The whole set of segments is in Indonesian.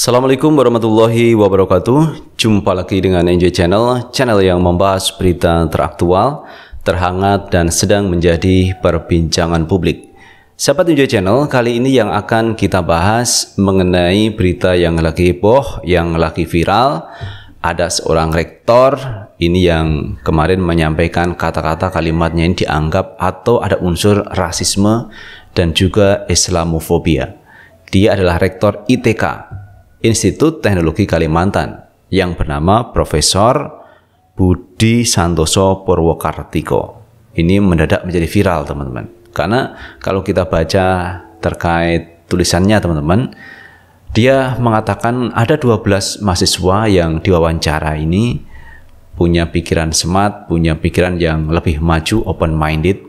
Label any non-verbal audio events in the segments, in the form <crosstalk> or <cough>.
Assalamualaikum warahmatullahi wabarakatuh. Jumpa lagi dengan NJ Channel, channel yang membahas berita teraktual, terhangat dan sedang menjadi perbincangan publik. Sahabat NJ Channel, kali ini yang akan kita bahas mengenai berita yang lagi heboh, yang lagi viral. Ada seorang rektor ini yang kemarin menyampaikan kata-kata kalimatnya ini dianggap atau ada unsur rasisme dan juga islamofobia. Dia adalah rektor ITK Institut Teknologi Kalimantan yang bernama Profesor Budi Santoso Purwokartiko. Ini mendadak menjadi viral, teman-teman. Karena kalau kita baca terkait tulisannya, teman-teman, dia mengatakan ada 12 mahasiswa yang diwawancara ini punya pikiran smart, punya pikiran yang lebih maju, open minded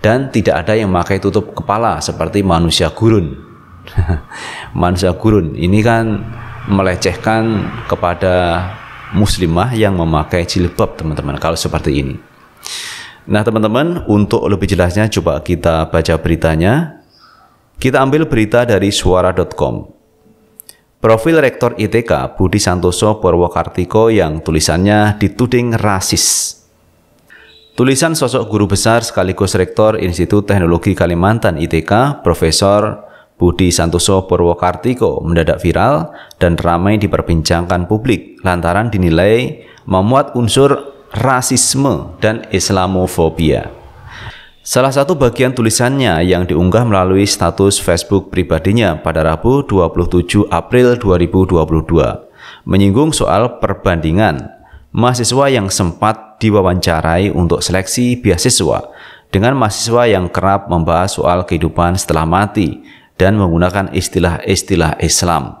dan tidak ada yang memakai tutup kepala seperti manusia gurun <laughs> Gurun ini kan melecehkan kepada muslimah yang memakai jilbab teman-teman kalau seperti ini. Nah teman-teman untuk lebih jelasnya coba kita baca beritanya. Kita ambil berita dari suara.com. Profil Rektor ITK Budi Santoso Purwokartiko yang tulisannya dituding rasis. Tulisan sosok guru besar sekaligus Rektor Institut Teknologi Kalimantan ITK, Profesor Budi Santoso Purwokartiko mendadak viral dan ramai diperbincangkan publik lantaran dinilai memuat unsur rasisme dan islamofobia. Salah satu bagian tulisannya yang diunggah melalui status Facebook pribadinya pada Rabu 27 April 2022 menyinggung soal perbandingan mahasiswa yang sempat diwawancarai untuk seleksi beasiswa dengan mahasiswa yang kerap membahas soal kehidupan setelah mati dan menggunakan istilah-istilah Islam.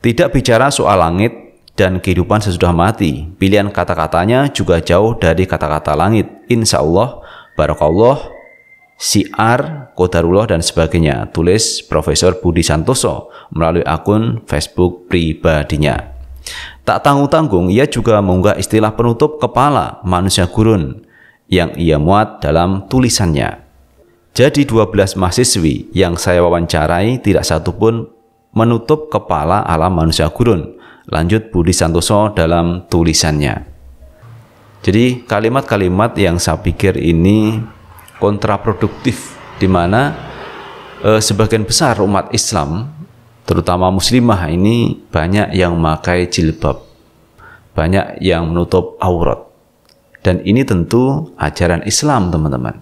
Tidak bicara soal langit dan kehidupan sesudah mati. Pilihan kata-katanya juga jauh dari kata-kata langit. Insya Allah, Barakallah, Siar, Kodarullah, dan sebagainya. Tulis Profesor Budi Santoso melalui akun Facebook pribadinya. Tak tanggung-tanggung, ia juga mengunggah istilah penutup kepala manusia gurun yang ia muat dalam tulisannya. Jadi 12 mahasiswi yang saya wawancarai tidak satu pun menutup kepala alam manusia gurun. Lanjut Budi Santoso dalam tulisannya. Jadi kalimat-kalimat yang saya pikir ini kontraproduktif di mana eh, sebagian besar umat Islam terutama muslimah ini banyak yang memakai jilbab. Banyak yang menutup aurat. Dan ini tentu ajaran Islam, teman-teman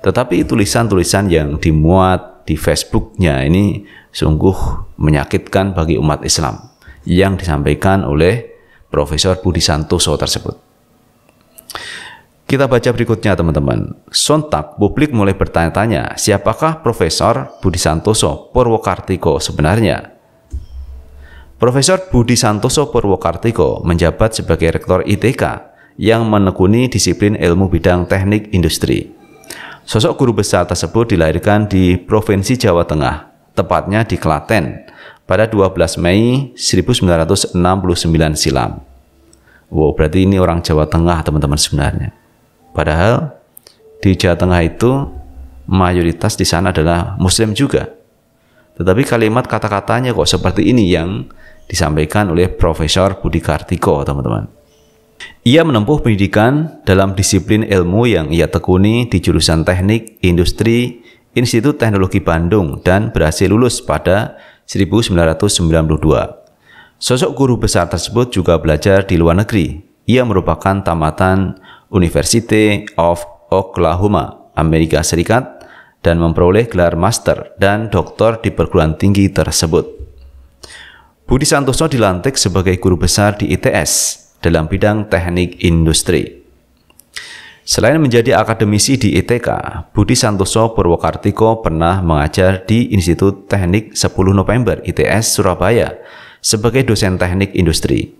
tetapi tulisan-tulisan yang dimuat di Facebooknya ini sungguh menyakitkan bagi umat Islam yang disampaikan oleh Profesor Budi Santoso tersebut. Kita baca berikutnya teman-teman. Sontak publik mulai bertanya-tanya siapakah Profesor Budi Santoso Purwokartiko sebenarnya? Profesor Budi Santoso Purwokartiko menjabat sebagai Rektor ITK yang menekuni disiplin ilmu bidang teknik industri Sosok guru besar tersebut dilahirkan di Provinsi Jawa Tengah, tepatnya di Klaten, pada 12 Mei 1969 silam. Wow, berarti ini orang Jawa Tengah teman-teman sebenarnya. Padahal di Jawa Tengah itu mayoritas di sana adalah Muslim juga. Tetapi kalimat kata-katanya kok seperti ini yang disampaikan oleh Profesor Budi Kartiko, teman-teman. Ia menempuh pendidikan dalam disiplin ilmu yang ia tekuni di jurusan Teknik Industri Institut Teknologi Bandung dan berhasil lulus pada 1992. Sosok guru besar tersebut juga belajar di luar negeri. Ia merupakan tamatan University of Oklahoma, Amerika Serikat, dan memperoleh gelar master dan doktor di perguruan tinggi tersebut. Budi Santoso dilantik sebagai guru besar di ITS dalam bidang teknik industri. Selain menjadi akademisi di ITK, Budi Santoso Purwokartiko pernah mengajar di Institut Teknik 10 November ITS Surabaya sebagai dosen teknik industri.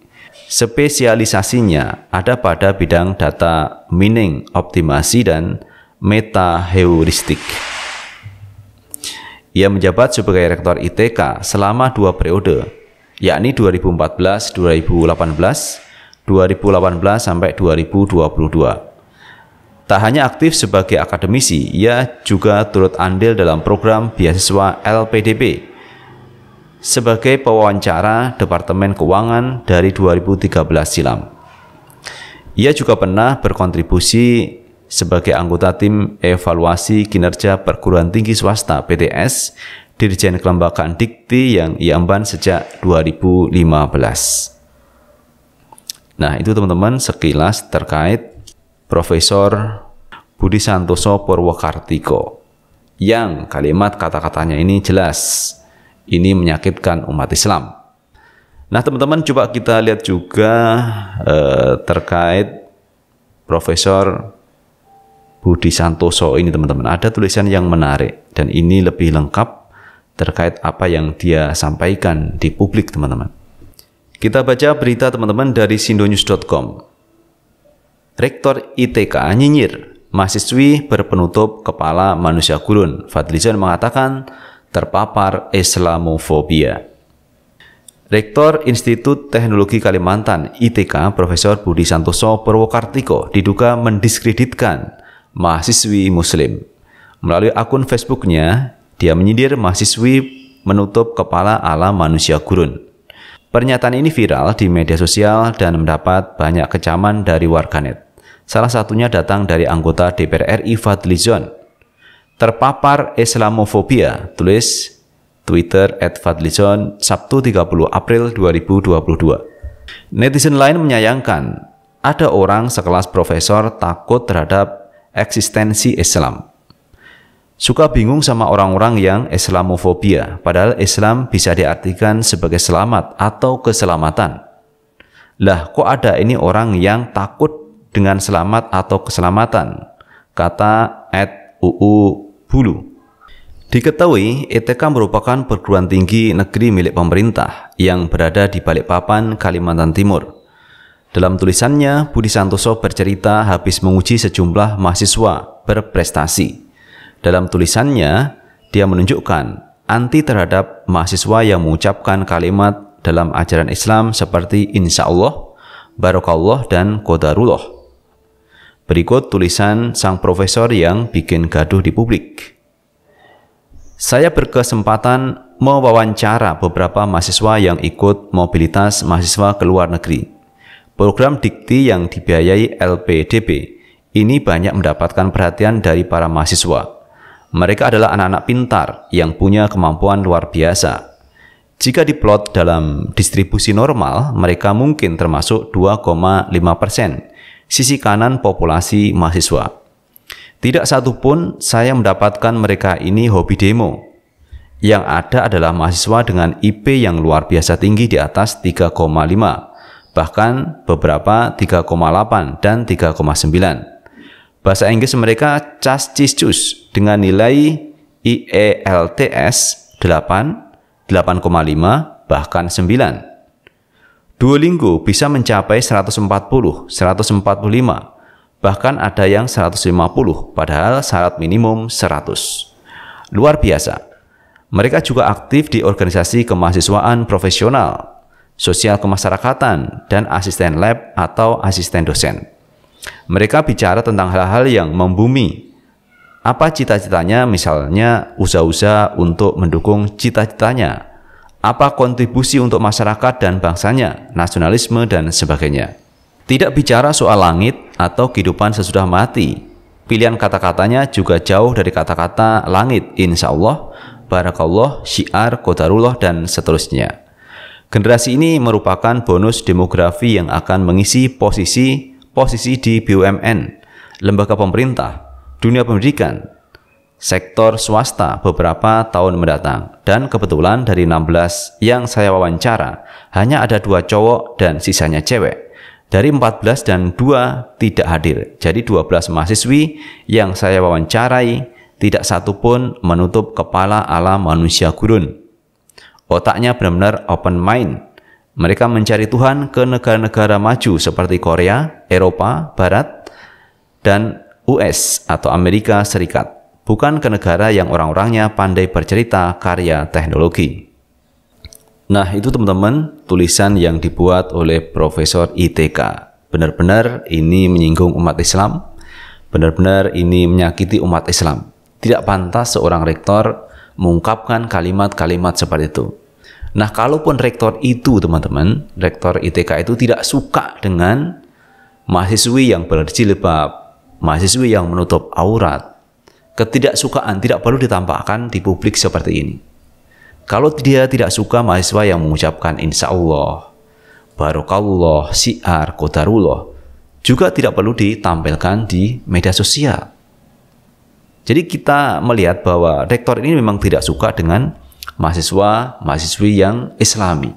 Spesialisasinya ada pada bidang data mining, optimasi, dan metaheuristik. Ia menjabat sebagai rektor ITK selama dua periode, yakni 2014-2018 2018 sampai 2022. Tak hanya aktif sebagai akademisi, ia juga turut andil dalam program beasiswa LPDP sebagai pewawancara Departemen Keuangan dari 2013 silam. Ia juga pernah berkontribusi sebagai anggota tim evaluasi kinerja perguruan tinggi swasta PTS Dirjen Kelembagaan Dikti yang ia emban sejak 2015. Nah, itu teman-teman sekilas terkait Profesor Budi Santoso Purwokartiko yang kalimat kata-katanya ini jelas ini menyakitkan umat Islam. Nah, teman-teman coba kita lihat juga eh, terkait Profesor Budi Santoso ini teman-teman. Ada tulisan yang menarik dan ini lebih lengkap terkait apa yang dia sampaikan di publik teman-teman. Kita baca berita teman-teman dari sindonews.com. Rektor ITK nyinyir, mahasiswi berpenutup kepala manusia gurun. Fadlizon mengatakan terpapar Islamofobia. Rektor Institut Teknologi Kalimantan ITK Profesor Budi Santoso Purwokartiko diduga mendiskreditkan mahasiswi muslim. Melalui akun Facebooknya, dia menyindir mahasiswi menutup kepala ala manusia gurun. Pernyataan ini viral di media sosial dan mendapat banyak kecaman dari warganet. Salah satunya datang dari anggota DPR RI Fadlizon. Terpapar Islamofobia, tulis Twitter at Fadlizon, Sabtu 30 April 2022. Netizen lain menyayangkan, ada orang sekelas profesor takut terhadap eksistensi Islam. Suka bingung sama orang-orang yang Islamofobia, padahal Islam bisa diartikan sebagai selamat atau keselamatan. Lah, kok ada ini orang yang takut dengan selamat atau keselamatan? Kata Ed UU Bulu. Diketahui, ETK merupakan perguruan tinggi negeri milik pemerintah yang berada di Balikpapan, Kalimantan Timur. Dalam tulisannya, Budi Santoso bercerita habis menguji sejumlah mahasiswa berprestasi. Dalam tulisannya, dia menunjukkan anti terhadap mahasiswa yang mengucapkan kalimat dalam ajaran Islam seperti insya Allah, barokallah, dan kodarullah. Berikut tulisan sang profesor yang bikin gaduh di publik. Saya berkesempatan mewawancara beberapa mahasiswa yang ikut mobilitas mahasiswa ke luar negeri. Program dikti yang dibiayai LPDP. ini banyak mendapatkan perhatian dari para mahasiswa mereka adalah anak-anak pintar yang punya kemampuan luar biasa. Jika diplot dalam distribusi normal, mereka mungkin termasuk 2,5 persen, sisi kanan populasi mahasiswa. Tidak satupun saya mendapatkan mereka ini hobi demo. Yang ada adalah mahasiswa dengan IP yang luar biasa tinggi di atas 3,5, bahkan beberapa 3,8 dan 3,9. Bahasa Inggris mereka Chastiscus dengan nilai IELTS 8, 8,5, bahkan 9. Duolingo bisa mencapai 140, 145, bahkan ada yang 150, padahal syarat minimum 100. Luar biasa. Mereka juga aktif di organisasi kemahasiswaan profesional, sosial kemasyarakatan, dan asisten lab atau asisten dosen. Mereka bicara tentang hal-hal yang membumi. Apa cita-citanya misalnya usaha-usaha untuk mendukung cita-citanya? Apa kontribusi untuk masyarakat dan bangsanya, nasionalisme dan sebagainya? Tidak bicara soal langit atau kehidupan sesudah mati. Pilihan kata-katanya juga jauh dari kata-kata langit, insya Allah, barakallah, syiar, kodarullah, dan seterusnya. Generasi ini merupakan bonus demografi yang akan mengisi posisi posisi di BUMN, lembaga pemerintah, dunia pendidikan, sektor swasta beberapa tahun mendatang. Dan kebetulan dari 16 yang saya wawancara, hanya ada dua cowok dan sisanya cewek. Dari 14 dan 2 tidak hadir. Jadi 12 mahasiswi yang saya wawancarai tidak satu pun menutup kepala ala manusia gurun. Otaknya benar-benar open mind. Mereka mencari Tuhan ke negara-negara maju seperti Korea, Eropa, Barat, dan US atau Amerika Serikat, bukan ke negara yang orang-orangnya pandai bercerita karya teknologi. Nah, itu teman-teman tulisan yang dibuat oleh Profesor ITK. Benar-benar ini menyinggung umat Islam, benar-benar ini menyakiti umat Islam. Tidak pantas seorang rektor mengungkapkan kalimat-kalimat seperti itu. Nah, kalaupun rektor itu, teman-teman, rektor ITK itu tidak suka dengan mahasiswi yang berjilbab, mahasiswi yang menutup aurat, ketidaksukaan tidak perlu ditampakkan di publik seperti ini. Kalau dia tidak suka mahasiswa yang mengucapkan insya Allah, barokallah, siar, kodarullah, juga tidak perlu ditampilkan di media sosial. Jadi kita melihat bahwa rektor ini memang tidak suka dengan mahasiswa-mahasiswi yang islami.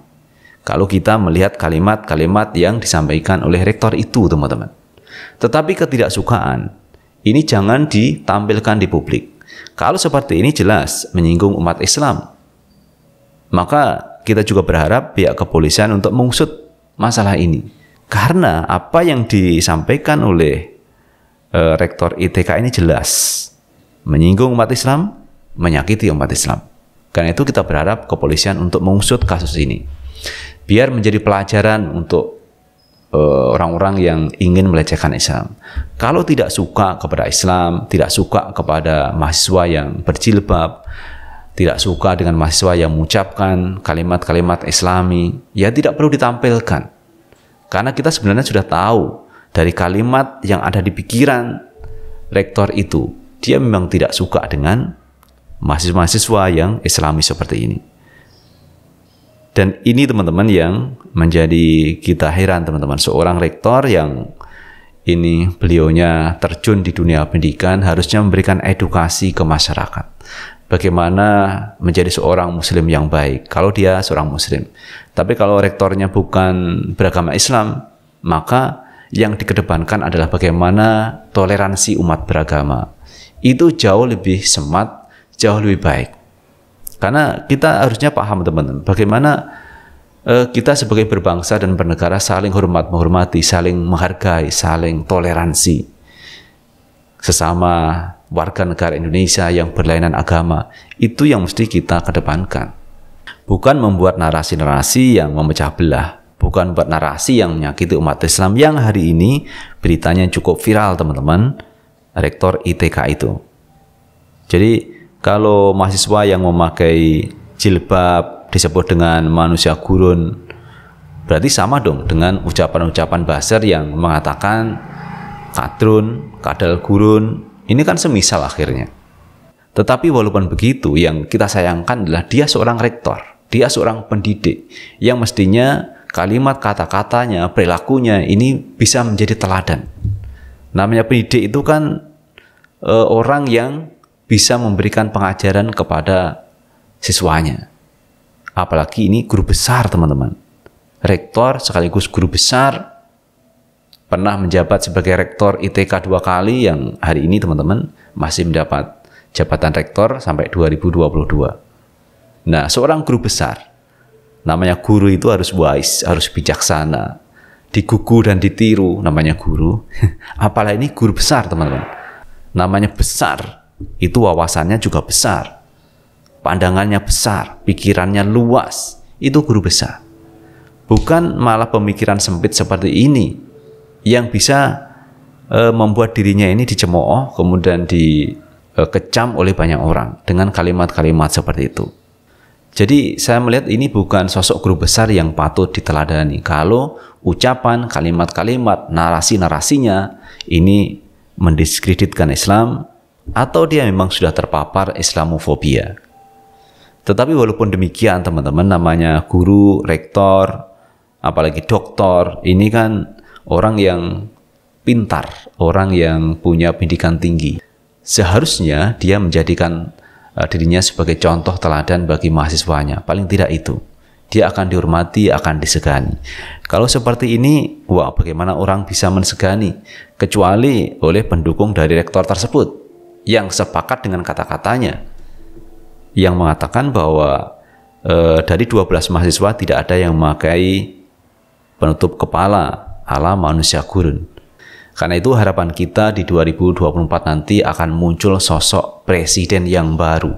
Kalau kita melihat kalimat-kalimat yang disampaikan oleh rektor itu, teman-teman. Tetapi ketidaksukaan ini jangan ditampilkan di publik. Kalau seperti ini jelas menyinggung umat Islam. Maka kita juga berharap pihak kepolisian untuk mengusut masalah ini. Karena apa yang disampaikan oleh e, rektor ITK ini jelas menyinggung umat Islam, menyakiti umat Islam. Karena itu kita berharap kepolisian untuk mengusut kasus ini. Biar menjadi pelajaran untuk orang eh, orang-orang yang ingin melecehkan Islam. Kalau tidak suka kepada Islam, tidak suka kepada mahasiswa yang berjilbab, tidak suka dengan mahasiswa yang mengucapkan kalimat-kalimat islami, ya tidak perlu ditampilkan. Karena kita sebenarnya sudah tahu dari kalimat yang ada di pikiran rektor itu, dia memang tidak suka dengan mahasiswa-mahasiswa yang islami seperti ini. Dan ini teman-teman yang menjadi kita heran teman-teman. Seorang rektor yang ini beliaunya terjun di dunia pendidikan harusnya memberikan edukasi ke masyarakat. Bagaimana menjadi seorang muslim yang baik kalau dia seorang muslim. Tapi kalau rektornya bukan beragama Islam, maka yang dikedepankan adalah bagaimana toleransi umat beragama. Itu jauh lebih semat jauh lebih baik. Karena kita harusnya paham teman-teman, bagaimana eh, kita sebagai berbangsa dan bernegara saling hormat menghormati, saling menghargai, saling toleransi sesama warga negara Indonesia yang berlainan agama. Itu yang mesti kita kedepankan. Bukan membuat narasi-narasi yang memecah belah, bukan buat narasi yang menyakiti umat Islam yang hari ini beritanya cukup viral teman-teman, rektor ITK itu. Jadi kalau mahasiswa yang memakai jilbab disebut dengan manusia gurun, berarti sama dong dengan ucapan-ucapan Basar yang mengatakan katrun, kadal gurun, ini kan semisal akhirnya. Tetapi walaupun begitu, yang kita sayangkan adalah dia seorang rektor, dia seorang pendidik, yang mestinya kalimat kata-katanya, perilakunya ini bisa menjadi teladan. Namanya pendidik itu kan e, orang yang bisa memberikan pengajaran kepada siswanya. Apalagi ini guru besar, teman-teman. Rektor sekaligus guru besar pernah menjabat sebagai rektor ITK dua kali yang hari ini teman-teman masih mendapat jabatan rektor sampai 2022. Nah, seorang guru besar namanya guru itu harus wise, harus bijaksana. Digugu dan ditiru namanya guru. <laughs> Apalagi ini guru besar, teman-teman. Namanya besar, itu wawasannya juga besar. Pandangannya besar, pikirannya luas. Itu guru besar. Bukan malah pemikiran sempit seperti ini yang bisa e, membuat dirinya ini dicemooh kemudian dikecam e, oleh banyak orang dengan kalimat-kalimat seperti itu. Jadi saya melihat ini bukan sosok guru besar yang patut diteladani. Kalau ucapan, kalimat-kalimat, narasi-narasinya ini mendiskreditkan Islam, atau dia memang sudah terpapar Islamofobia. Tetapi walaupun demikian teman-teman namanya guru, rektor, apalagi doktor, ini kan orang yang pintar, orang yang punya pendidikan tinggi. Seharusnya dia menjadikan eh, dirinya sebagai contoh teladan bagi mahasiswanya, paling tidak itu. Dia akan dihormati, akan disegani. Kalau seperti ini, wah bagaimana orang bisa mensegani kecuali oleh pendukung dari rektor tersebut yang sepakat dengan kata-katanya yang mengatakan bahwa e, dari 12 mahasiswa tidak ada yang memakai penutup kepala ala manusia gurun. Karena itu harapan kita di 2024 nanti akan muncul sosok presiden yang baru,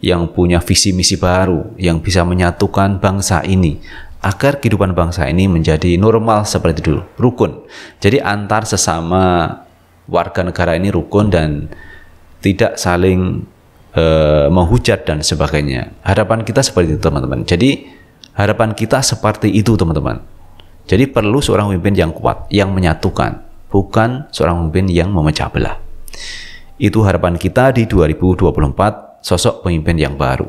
yang punya visi misi baru, yang bisa menyatukan bangsa ini agar kehidupan bangsa ini menjadi normal seperti dulu, rukun. Jadi antar sesama warga negara ini rukun dan tidak saling uh, menghujat dan sebagainya. Harapan kita seperti itu teman-teman. Jadi harapan kita seperti itu teman-teman. Jadi perlu seorang pemimpin yang kuat, yang menyatukan, bukan seorang pemimpin yang memecah belah. Itu harapan kita di 2024 sosok pemimpin yang baru.